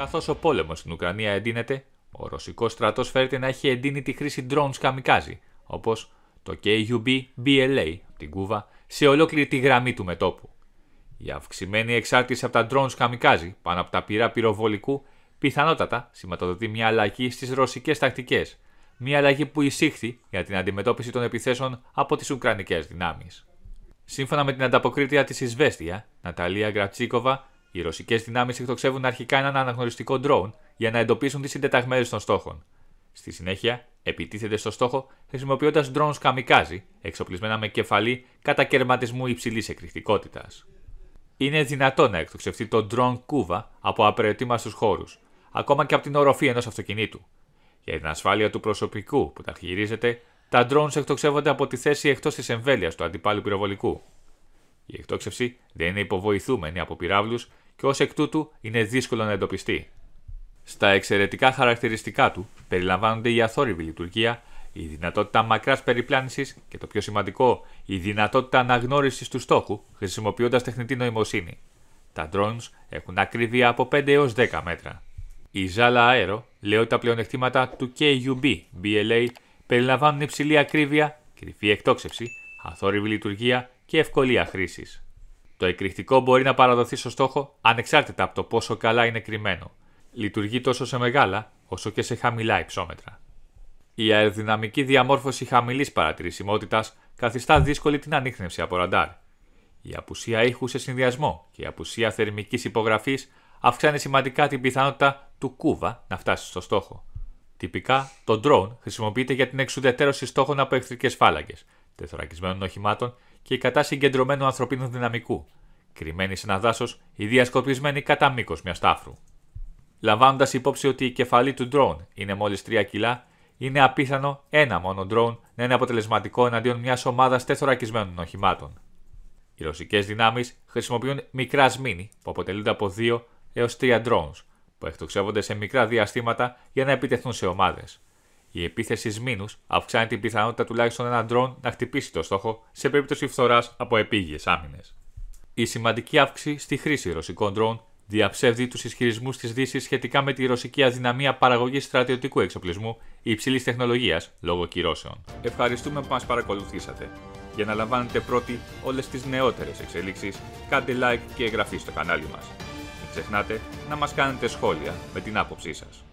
Καθώς ο πόλεμος στην Ουκρανία εντείνεται, ο ρωσικός στρατός φέρεται να έχει εντείνει τη χρήση drones καμικάζι, όπως το KUB-BLA από την Κούβα, σε ολόκληρη τη γραμμή του μετόπου. Η αυξημένη εξάρτηση από τα drones καμικάζι πάνω από τα πυρά πυροβολικού πιθανότατα σηματοδοτεί μια αλλαγή στις ρωσικές τακτικές, μια αλλαγή που εισήχθη για την αντιμετώπιση των επιθέσεων από τις Ουκρανικές δυνάμεις. Σύμφωνα με την ανταποκρίτρια της Ισβέστια, Ναταλία Γκρατσίκοβα, οι ρωσικές δυνάμεις εκτοξεύουν αρχικά έναν αναγνωριστικό ντρόουν για να εντοπίσουν τις συντεταγμένες των στόχων. Στη συνέχεια, επιτίθεται στο στόχο χρησιμοποιώντας ντρόουν καμικάζι, εξοπλισμένα με κεφαλή κατά κερματισμού υψηλής εκρηκτικότητας. Είναι δυνατό να εκτοξευτεί το ντρόουν κούβα από απεροετοίμαστους χώρους, ακόμα και από την οροφή ενός αυτοκινήτου. Για την ασφάλεια του προσωπικού που τα χειρίζεται, τα ντρόουν εκτοξεύονται από τη θέση εκτός της εμβέλειας του αντιπάλου πυροβολικού. Η εκτόξευση δεν είναι υποβοηθούμενη από πυράβλους και ως εκ τούτου είναι δύσκολο να εντοπιστεί. Στα εξαιρετικά χαρακτηριστικά του περιλαμβάνονται η αθόρυβη λειτουργία, η δυνατότητα μακράς περιπλάνησης και το πιο σημαντικό, η δυνατότητα αναγνώρισης του στόχου χρησιμοποιώντας τεχνητή νοημοσύνη. Τα drones έχουν ακρίβεια από 5 έω 10 μέτρα. Η ζάλα αέρο λέει ότι τα πλεονεκτήματα του KUB BLA περιλαμβάνουν υψηλή ακρίβεια, κρυφή εκτόξευση, αθόρυβη λειτουργία και ευκολία χρήσης. Το εκρηκτικό μπορεί να παραδοθεί στο στόχο ανεξάρτητα από το πόσο καλά είναι κρυμμένο. Λειτουργεί τόσο σε μεγάλα όσο και σε χαμηλά υψόμετρα. Η αεροδυναμική διαμόρφωση χαμηλής παρατηρησιμότητας καθιστά δύσκολη την ανείχνευση από ραντάρ. Η απουσία ήχου σε συνδυασμό και η απουσία θερμικής υπογραφής αυξάνει σημαντικά την πιθανότητα του κούβα να φτάσει στο στόχο. Τυπικά, το drone χρησιμοποιείται για την εξουδετερώση στόχων από εχθρικές φάλαγγε, τεθωρακισμένων οχημάτων και η κατά συγκεντρωμένου ανθρωπίνου δυναμικού, κρυμμένη σε ένα δάσος ή διασκοπισμένη κατά μήκος μιας τάφρου. Λαμβάνοντας υπόψη ότι η κεφαλή του ντρόουν είναι μόλις 3 κιλά, είναι απίθανο ένα μόνο ντρόουν να είναι αποτελεσματικό εναντίον μιας ομάδας τεθωρακισμένων οχημάτων. Οι ρωσικές δυνάμεις χρησιμοποιούν μικρά σμήνη που αποτελούνται από 2 έω 3 ντρόουν που εκτοξεύονται σε μικρά διαστήματα για να επιτεθούν σε ομάδες. Η επίθεση σμήνους αυξάνει την πιθανότητα τουλάχιστον ένα ντρόν να χτυπήσει το στόχο σε περίπτωση φθοράς από επίγειες άμυνες. Η σημαντική αύξηση στη χρήση ρωσικών ντρόν διαψεύδει τους ισχυρισμούς της Δύσης σχετικά με τη ρωσική αδυναμία παραγωγής στρατιωτικού εξοπλισμού υψηλής τεχνολογίας λόγω κυρώσεων. Ευχαριστούμε που μας παρακολουθήσατε. Για να λαμβάνετε πρώτοι όλες τις νεότερες εξελίξεις, κάντε like και εγγραφή στο κανάλι μας. Μην ξεχνάτε να μας κάνετε σχόλια με την άποψή σας.